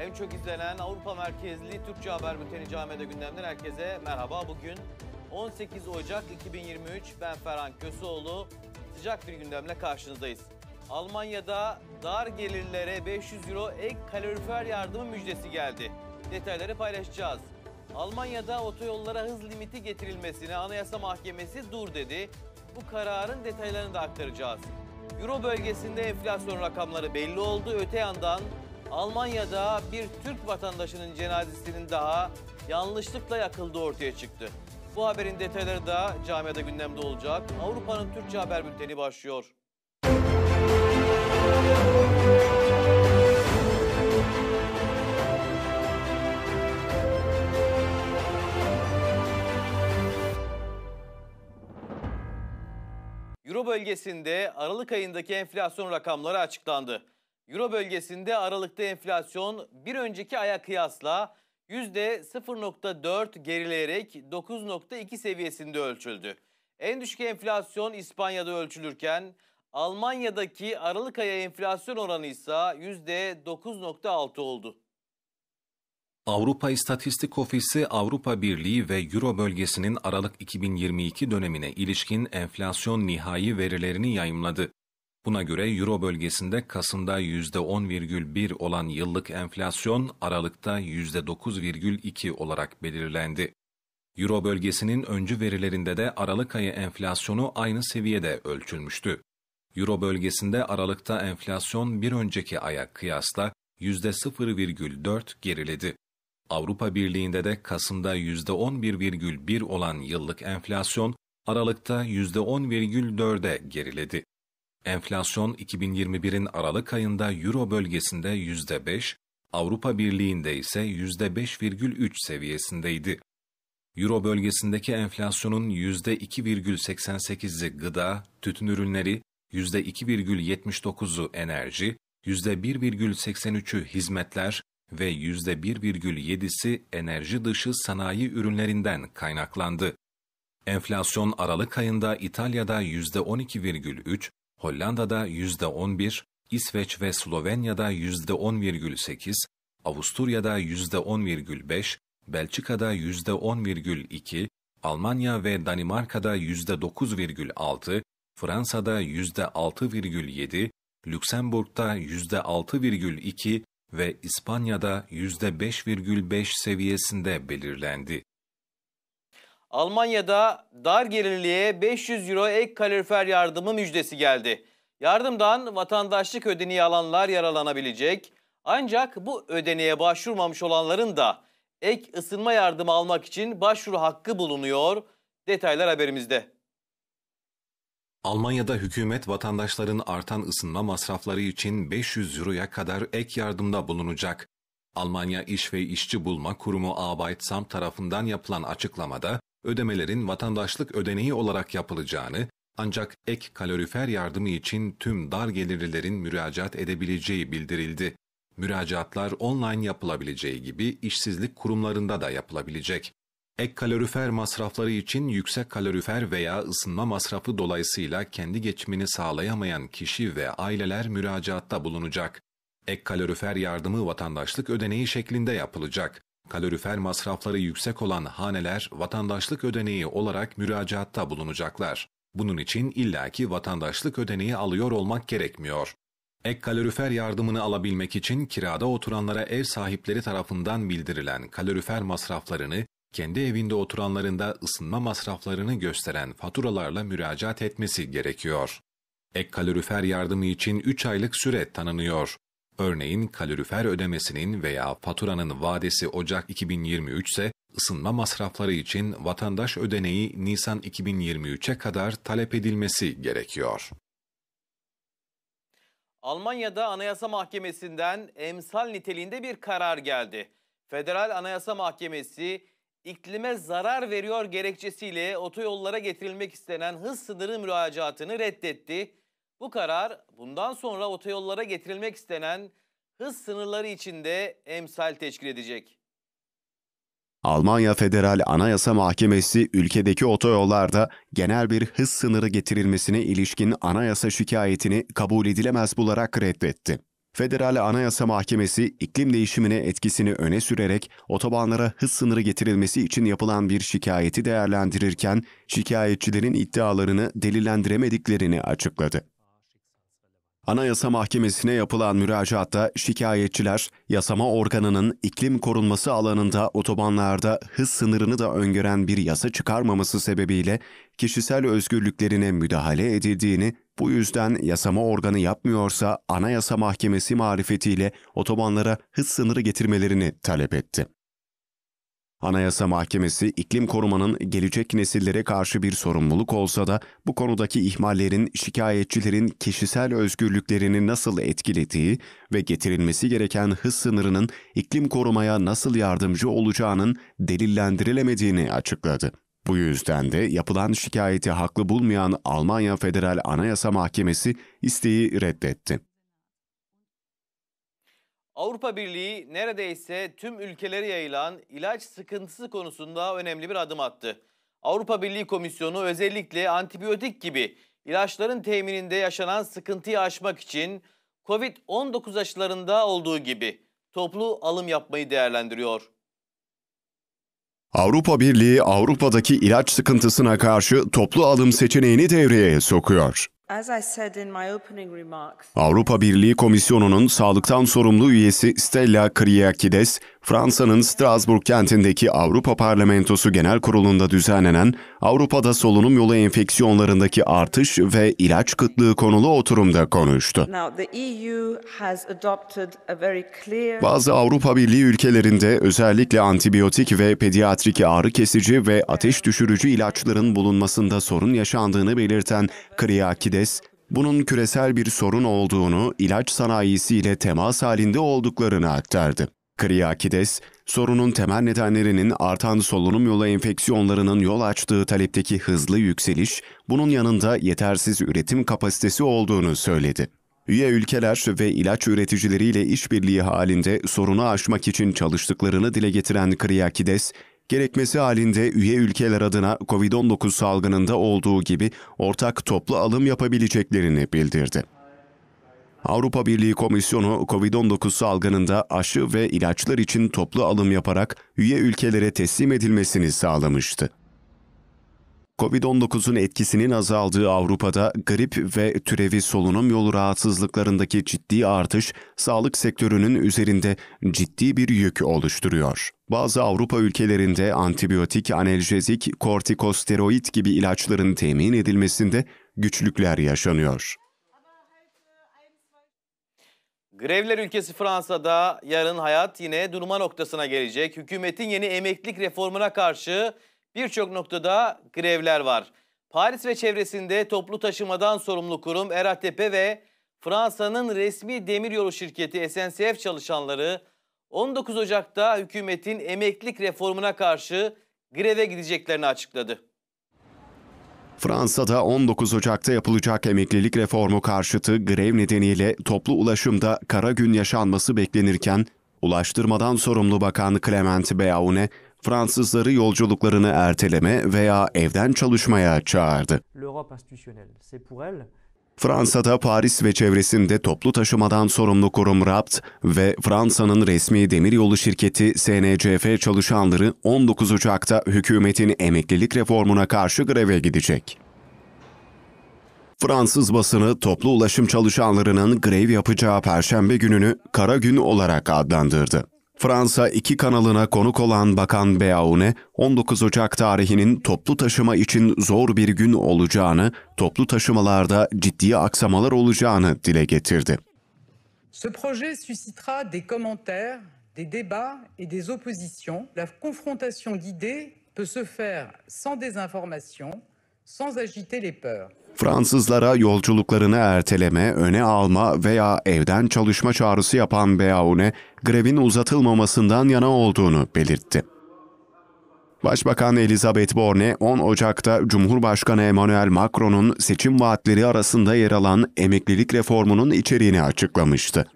En çok izlenen Avrupa merkezli Türkçe haber bülteni Cami'de gündemden herkese merhaba. Bugün 18 Ocak 2023 ben Ferhan Kösoğlu Sıcak bir gündemle karşınızdayız. Almanya'da dar gelirlere 500 euro ek kalorifer yardımı müjdesi geldi. Detayları paylaşacağız. Almanya'da otoyollara hız limiti getirilmesine Anayasa Mahkemesi dur dedi. Bu kararın detaylarını da aktaracağız. Euro bölgesinde enflasyon rakamları belli oldu. Öte yandan Almanya'da bir Türk vatandaşının cenazesinin daha yanlışlıkla yakıldığı ortaya çıktı. Bu haberin detayları da camiada gündemde olacak. Avrupa'nın Türkçe haber bülteni başlıyor. Euro bölgesinde Aralık ayındaki enflasyon rakamları açıklandı. Euro bölgesinde Aralık'ta enflasyon bir önceki aya kıyasla %0.4 gerileyerek 9.2 seviyesinde ölçüldü. En düşük enflasyon İspanya'da ölçülürken Almanya'daki Aralık ayı enflasyon oranı ise %9.6 oldu. Avrupa İstatistik Ofisi Avrupa Birliği ve Euro bölgesinin Aralık 2022 dönemine ilişkin enflasyon nihai verilerini yayımladı. Buna göre Euro bölgesinde Kasım'da %10,1 olan yıllık enflasyon Aralık'ta %9,2 olarak belirlendi. Euro bölgesinin öncü verilerinde de Aralık ayı enflasyonu aynı seviyede ölçülmüştü. Euro bölgesinde Aralık'ta enflasyon bir önceki aya kıyasla %0,4 geriledi. Avrupa Birliği'nde de Kasım'da %11,1 olan yıllık enflasyon Aralık'ta %10,4'e geriledi. Enflasyon 2021'in Aralık ayında Euro bölgesinde %5, Avrupa Birliği'nde ise %5,3 seviyesindeydi. Euro bölgesindeki enflasyonun %2,88'i gıda, tütün ürünleri, %2,79'u enerji, %1,83'ü hizmetler ve %1,7'si enerji dışı sanayi ürünlerinden kaynaklandı. Enflasyon Aralık ayında İtalya'da %12,3, Hollanda'da %11, İsveç ve Slovenya'da %10,8, Avusturya'da %10,5, Belçika'da %10,2, Almanya ve Danimarka'da %9,6, Fransa'da %6,7, Lüksemburg'da %6,2 ve İspanya'da %5,5 seviyesinde belirlendi. Almanya'da dar gelirliğe 500 euro ek kalorifer yardımı müjdesi geldi. Yardımdan vatandaşlık ödeneği alanlar yaralanabilecek, Ancak bu ödeneğe başvurmamış olanların da ek ısınma yardımı almak için başvuru hakkı bulunuyor. Detaylar haberimizde. Almanya'da hükümet vatandaşların artan ısınma masrafları için 500 euroya kadar ek yardımda bulunacak. Almanya İş ve İşçi Bulma Kurumu Arbeitsamt tarafından yapılan açıklamada ödemelerin vatandaşlık ödeneği olarak yapılacağını ancak ek kalorifer yardımı için tüm dar gelirlilerin müracaat edebileceği bildirildi. Müracaatlar online yapılabileceği gibi işsizlik kurumlarında da yapılabilecek. Ek kalorifer masrafları için yüksek kalorifer veya ısınma masrafı dolayısıyla kendi geçimini sağlayamayan kişi ve aileler müracaatta bulunacak. Ek kalorifer yardımı vatandaşlık ödeneği şeklinde yapılacak kalorifer masrafları yüksek olan haneler vatandaşlık ödeneği olarak müracaatta bulunacaklar. Bunun için illaki vatandaşlık ödeneği alıyor olmak gerekmiyor. Ek kalorifer yardımını alabilmek için kirada oturanlara ev sahipleri tarafından bildirilen kalorifer masraflarını, kendi evinde oturanların da ısınma masraflarını gösteren faturalarla müracaat etmesi gerekiyor. Ek kalorifer yardımı için 3 aylık süre tanınıyor. Örneğin kalorifer ödemesinin veya faturanın vadesi Ocak 2023 ise ısınma masrafları için vatandaş ödeneği Nisan 2023'e kadar talep edilmesi gerekiyor. Almanya'da Anayasa Mahkemesi'nden emsal niteliğinde bir karar geldi. Federal Anayasa Mahkemesi iklime zarar veriyor gerekçesiyle otoyollara getirilmek istenen hız sınırı müracaatını reddetti. Bu karar bundan sonra otoyollara getirilmek istenen hız sınırları içinde emsal teşkil edecek. Almanya Federal Anayasa Mahkemesi ülkedeki otoyollarda genel bir hız sınırı getirilmesine ilişkin anayasa şikayetini kabul edilemez bularak reddetti. Federal Anayasa Mahkemesi iklim değişimine etkisini öne sürerek otobanlara hız sınırı getirilmesi için yapılan bir şikayeti değerlendirirken şikayetçilerin iddialarını delillendiremediklerini açıkladı. Anayasa Mahkemesi'ne yapılan müracaatta şikayetçiler, yasama organının iklim korunması alanında otobanlarda hız sınırını da öngören bir yasa çıkarmaması sebebiyle kişisel özgürlüklerine müdahale edildiğini, bu yüzden yasama organı yapmıyorsa Anayasa Mahkemesi marifetiyle otobanlara hız sınırı getirmelerini talep etti. Anayasa Mahkemesi iklim korumanın gelecek nesillere karşı bir sorumluluk olsa da bu konudaki ihmallerin şikayetçilerin kişisel özgürlüklerini nasıl etkilediği ve getirilmesi gereken hız sınırının iklim korumaya nasıl yardımcı olacağının delillendirilemediğini açıkladı. Bu yüzden de yapılan şikayeti haklı bulmayan Almanya Federal Anayasa Mahkemesi isteği reddetti. Avrupa Birliği neredeyse tüm ülkelere yayılan ilaç sıkıntısı konusunda önemli bir adım attı. Avrupa Birliği Komisyonu özellikle antibiyotik gibi ilaçların temininde yaşanan sıkıntıyı aşmak için COVID-19 aşılarında olduğu gibi toplu alım yapmayı değerlendiriyor. Avrupa Birliği Avrupa'daki ilaç sıkıntısına karşı toplu alım seçeneğini devreye sokuyor. Avrupa Birliği Komisyonu'nun sağlıktan sorumlu üyesi Stella Kyriakides, Fransa'nın Strasbourg kentindeki Avrupa Parlamentosu Genel Kurulu'nda düzenlenen Avrupa'da solunum yolu enfeksiyonlarındaki artış ve ilaç kıtlığı konulu oturumda konuştu. E Bazı Avrupa Birliği ülkelerinde özellikle antibiyotik ve pediatrik ağrı kesici ve ateş düşürücü ilaçların bulunmasında sorun yaşandığını belirten Kyriakides, herkes bunun küresel bir sorun olduğunu, ilaç sanayisiyle temas halinde olduklarını aktardı. Kriyakides, sorunun temel nedenlerinin artan solunum yolu enfeksiyonlarının yol açtığı talepteki hızlı yükseliş, bunun yanında yetersiz üretim kapasitesi olduğunu söyledi. Üye ülkeler ve ilaç üreticileriyle işbirliği halinde sorunu aşmak için çalıştıklarını dile getiren Kriyakides, Gerekmesi halinde üye ülkeler adına COVID-19 salgınında olduğu gibi ortak toplu alım yapabileceklerini bildirdi. Avrupa Birliği Komisyonu COVID-19 salgınında aşı ve ilaçlar için toplu alım yaparak üye ülkelere teslim edilmesini sağlamıştı. Covid-19'un etkisinin azaldığı Avrupa'da grip ve türevi solunum yolu rahatsızlıklarındaki ciddi artış sağlık sektörünün üzerinde ciddi bir yük oluşturuyor. Bazı Avrupa ülkelerinde antibiyotik, analjezik, kortikosteroid gibi ilaçların temin edilmesinde güçlükler yaşanıyor. Grevler ülkesi Fransa'da yarın hayat yine duruma noktasına gelecek. Hükümetin yeni emeklilik reformuna karşı Birçok noktada grevler var. Paris ve çevresinde toplu taşımadan sorumlu kurum Eratepe ve Fransa'nın resmi demiryolu şirketi SNCF çalışanları 19 Ocak'ta hükümetin emeklilik reformuna karşı greve gideceklerini açıkladı. Fransa'da 19 Ocak'ta yapılacak emeklilik reformu karşıtı grev nedeniyle toplu ulaşımda kara gün yaşanması beklenirken Ulaştırmadan sorumlu Bakan Clement Beaune, Fransızları yolculuklarını erteleme veya evden çalışmaya çağırdı. Fransa'da Paris ve çevresinde toplu taşımadan sorumlu kurum RAPT ve Fransa'nın resmi demiryolu şirketi SNCF çalışanları 19 Ocak'ta hükümetin emeklilik reformuna karşı greve gidecek. Fransız basını toplu ulaşım çalışanlarının grev yapacağı perşembe gününü kara gün olarak adlandırdı. Fransa 2 kanalına konuk olan Bakan Beaune, 19 Ocak tarihinin toplu taşıma için zor bir gün olacağını, toplu taşımalarda ciddi aksamalar olacağını dile getirdi. Ce projet suscitera des commentaires, des débats et des oppositions. La confrontation d'idées peut se faire sans désinformation, sans agiter les peurs. Fransızlara yolculuklarını erteleme, öne alma veya evden çalışma çağrısı yapan Beaune, grevin uzatılmamasından yana olduğunu belirtti. Başbakan Elizabeth Borne 10 Ocak'ta Cumhurbaşkanı Emmanuel Macron'un seçim vaatleri arasında yer alan emeklilik reformunun içeriğini açıklamıştı.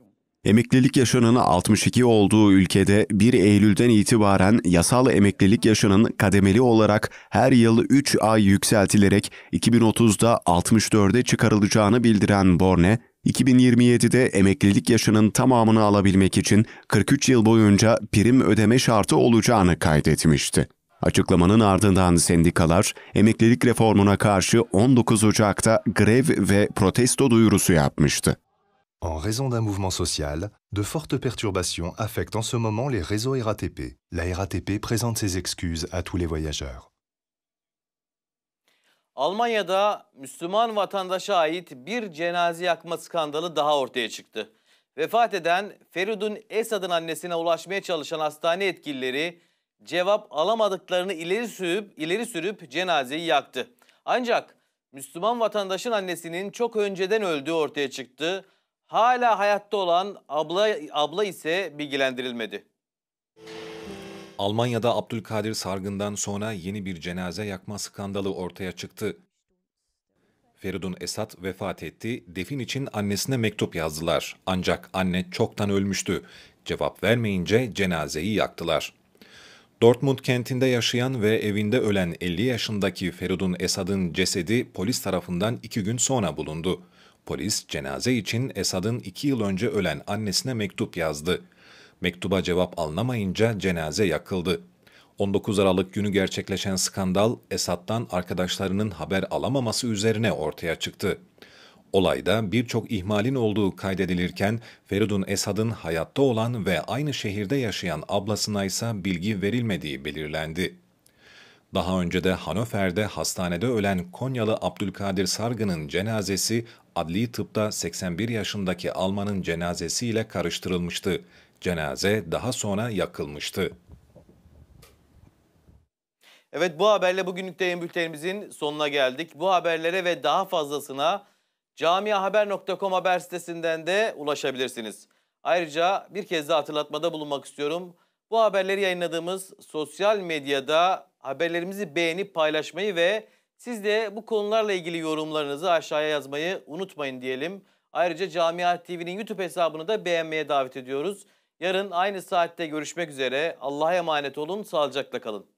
Emeklilik yaşının 62 olduğu ülkede 1 Eylül'den itibaren yasal emeklilik yaşının kademeli olarak her yıl 3 ay yükseltilerek 2030'da 64'e çıkarılacağını bildiren Borne, 2027'de emeklilik yaşının tamamını alabilmek için 43 yıl boyunca prim ödeme şartı olacağını kaydetmişti. Açıklamanın ardından sendikalar emeklilik reformuna karşı 19 Ocak'ta grev ve protesto duyurusu yapmıştı. En raison d'un mouvement social, de fortes perturbations affectent en ce moment les réseaux RATP. La RATP présente ses excuses à tous les voyageurs. Almanya'da Müslüman vatandaşa ait bir cenaze yakma skandalı daha ortaya çıktı. Vefat eden Feridun Esad'ın annesine ulaşmaya çalışan hastane yetkilileri cevap alamadıklarını ileri sürüp ileri sürüp cenazeyi yaktı. Ancak Müslüman vatandaşın annesinin çok önceden öldüğü ortaya çıktı. Hala hayatta olan abla abla ise bilgilendirilmedi. Almanya'da Abdülkadir Sargın'dan sonra yeni bir cenaze yakma skandalı ortaya çıktı. Feridun Esat vefat etti, defin için annesine mektup yazdılar. Ancak anne çoktan ölmüştü. Cevap vermeyince cenazeyi yaktılar. Dortmund kentinde yaşayan ve evinde ölen 50 yaşındaki Feridun Esad'ın cesedi polis tarafından iki gün sonra bulundu. Polis cenaze için Esad'ın iki yıl önce ölen annesine mektup yazdı. Mektuba cevap alınamayınca cenaze yakıldı. 19 Aralık günü gerçekleşen skandal Esad'dan arkadaşlarının haber alamaması üzerine ortaya çıktı. Olayda birçok ihmalin olduğu kaydedilirken Feridun Esad'ın hayatta olan ve aynı şehirde yaşayan ablasına ise bilgi verilmediği belirlendi. Daha önce de Hanöferde hastanede ölen Konyalı Abdülkadir Sargı'nın cenazesi adli tıpta 81 yaşındaki Alman'ın cenazesiyle karıştırılmıştı. Cenaze daha sonra yakılmıştı. Evet bu haberle bugünlük yayın bültenimizin sonuna geldik. Bu haberlere ve daha fazlasına camiahaber.com haber sitesinden de ulaşabilirsiniz. Ayrıca bir kez de hatırlatmada bulunmak istiyorum. Bu haberleri yayınladığımız sosyal medyada Haberlerimizi beğenip paylaşmayı ve siz de bu konularla ilgili yorumlarınızı aşağıya yazmayı unutmayın diyelim. Ayrıca Camia TV'nin YouTube hesabını da beğenmeye davet ediyoruz. Yarın aynı saatte görüşmek üzere. Allah'a emanet olun, sağlıcakla kalın.